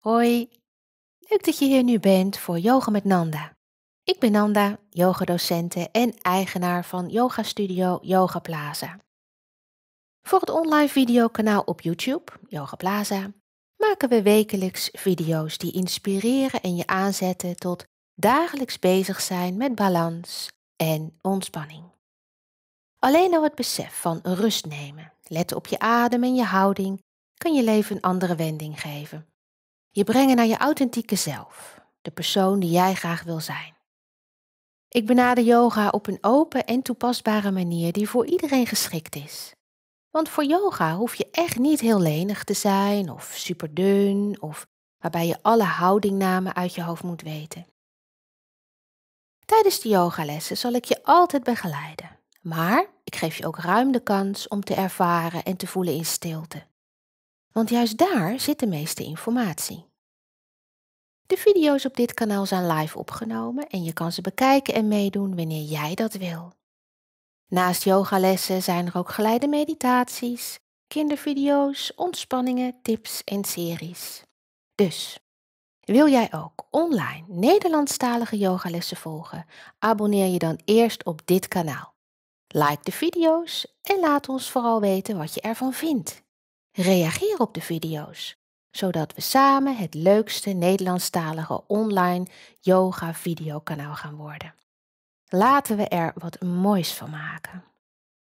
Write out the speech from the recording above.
Hoi, leuk dat je hier nu bent voor Yoga met Nanda. Ik ben Nanda, yogadocente en eigenaar van Yoga Studio Yoga Plaza. Voor het online videokanaal op YouTube, Yoga Plaza, maken we wekelijks video's die inspireren en je aanzetten tot dagelijks bezig zijn met balans en ontspanning. Alleen al het besef van rust nemen, letten op je adem en je houding, kan je leven een andere wending geven je brengen naar je authentieke zelf, de persoon die jij graag wil zijn. Ik benader yoga op een open en toepasbare manier die voor iedereen geschikt is. Want voor yoga hoef je echt niet heel lenig te zijn of superdun of waarbij je alle houdingnamen uit je hoofd moet weten. Tijdens de yogalessen zal ik je altijd begeleiden, maar ik geef je ook ruim de kans om te ervaren en te voelen in stilte want juist daar zit de meeste informatie. De video's op dit kanaal zijn live opgenomen en je kan ze bekijken en meedoen wanneer jij dat wil. Naast yogalessen zijn er ook geleide meditaties, kindervideo's, ontspanningen, tips en series. Dus, wil jij ook online Nederlandstalige yogalessen volgen? Abonneer je dan eerst op dit kanaal. Like de video's en laat ons vooral weten wat je ervan vindt. Reageer op de video's, zodat we samen het leukste Nederlandstalige online yoga videokanaal gaan worden. Laten we er wat moois van maken.